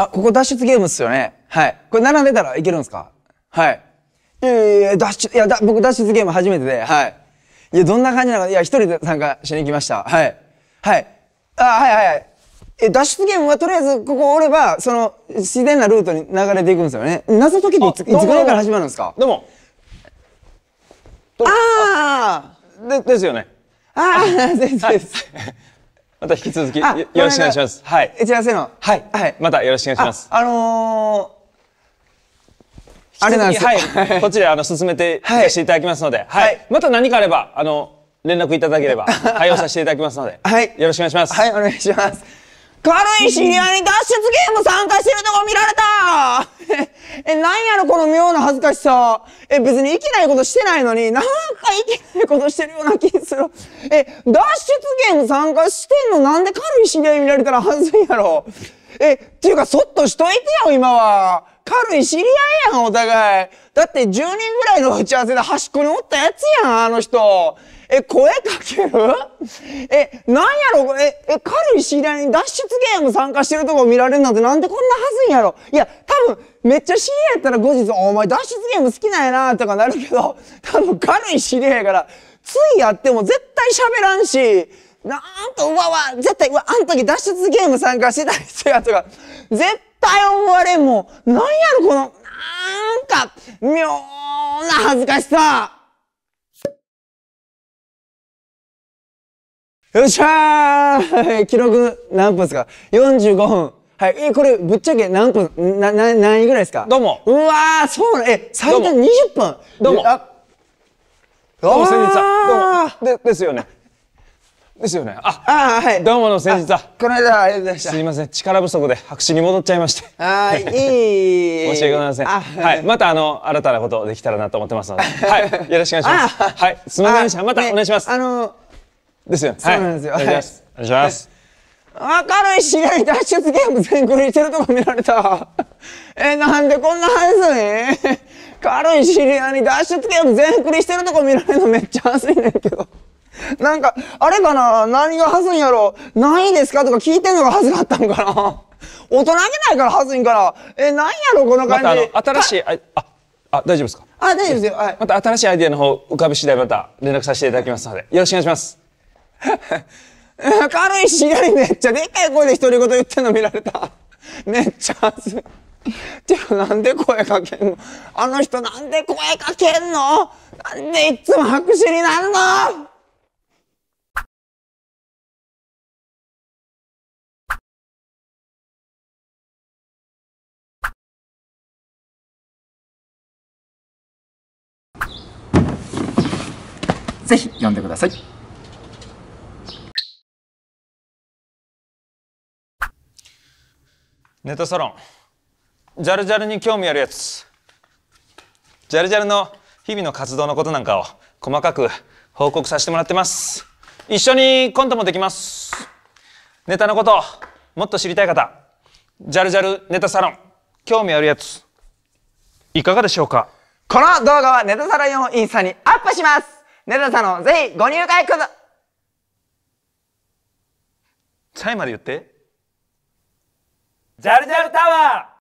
あ、ここ脱出ゲームっすよね。はい。これ並んでたらいけるんですかはい。いやいやいや、脱出、いや、だ僕脱出ゲーム初めてで、はい。いや、どんな感じなのか、いや、一人で参加しに来ました。はい。はい。あ、はいはいはい。え、脱出ゲームはとりあえず、ここおれば、その、自然なルートに流れていくんですよね。謎解きっていつぐらいから始まるんですかどうも。ああで、ですよね。ああ、先生 です。また引き続きよろしくお願いします。はい。打ち合わせの。はい。はい。またよろしくお願いします。あ、あのー、あれなんですはい。こちら、あの、進めて、はい、していただきますので、はい、はい。また何かあれば、あの、連絡いただければ、対応させていただきますので、はい。よろしくお願いします。はい、お願いします。軽い知り合いに脱出ゲーム参加してるとこ見られたえ、なんやろこの妙な恥ずかしさ。え、別にいけないことしてないのに、なんかいけないことしてるような気する。え、脱出ゲーム参加してんのなんで軽い知り合い見られたら恥ずいやろ。え、っていうか、そっとしといてよ、今は。軽い知り合いやん、お互い。だって10人ぐらいの打ち合わせで端っこにおったやつやん、あの人。え、声かけるえ、なんやろえ、え、軽い知り合いに脱出ゲーム参加してるとこ見られるなんてなんでこんなはずいんやろいや、多分、めっちゃ知り合いやったら後日、お前脱出ゲーム好きなんやなとかなるけど、多分軽い知り合いやから、ついやっても絶対喋らんし、なんと、うわわ、絶対、うわ、あの時脱出ゲーム参加してた人やつが、絶対思われんもん。なんやろ、この、なんか、妙な恥ずかしさ。よっしゃー 記録何分ですか ?45 分。はい。え、これ、ぶっちゃけ何分、な、な、何位ぐらいですかどうも。うわー、そうな、え、最短20分。どうも。あ、どうも、先日さん。どうも。で、ですよね。ですよね。あ、あはい。どうもの先日は。この間ありがとうございました。すみません、力不足で白紙に戻っちゃいまして。はい、いい。申し訳ございません。はい、またあの新たなことできたらなと思ってますので、はい、よろしくお願いします。はい、すみませんでした。またお願いします。あのですよね。そうなんですよ。お願いします。お願いします。明るい知り合い脱出ゲーム全クリしてるとこ見られた。え、なんでこんなはずに軽い知り合いに脱出ゲーム全クリしてるとこ見られるのめっちゃ熱いねんけど。なんか、あれかな何がはずいんやろないですかとか聞いてんのがはずだったんかな 大人げないからはずいんから。え、なんやろこの感じ。また新しい、あ、あ、大丈夫ですかあ、大丈夫ですよ。はい。また新しいアイデアの方、浮かび次第また連絡させていただきますので、よろしくお願いします。明 るいしがりめっちゃでっかい声で独り言言ってんの見られた。めっちゃ恥ずい。てか、なんで声かけんのあの人なんで声かけんのなんでいつも白紙になるのぜひ読んでください。ネタサロンジャルジャルに興味あるやつジャルジャルの日々の活動のことなんかを細かく報告させてもらってます一緒にコントもできますネタのこともっと知りたい方ジャルジャルネタサロン興味あるやついかがでしょうかこの動画はネタサロンインスタにアップします根田さんのぜひご入会くだチャイまで言ってジャルジャルタワー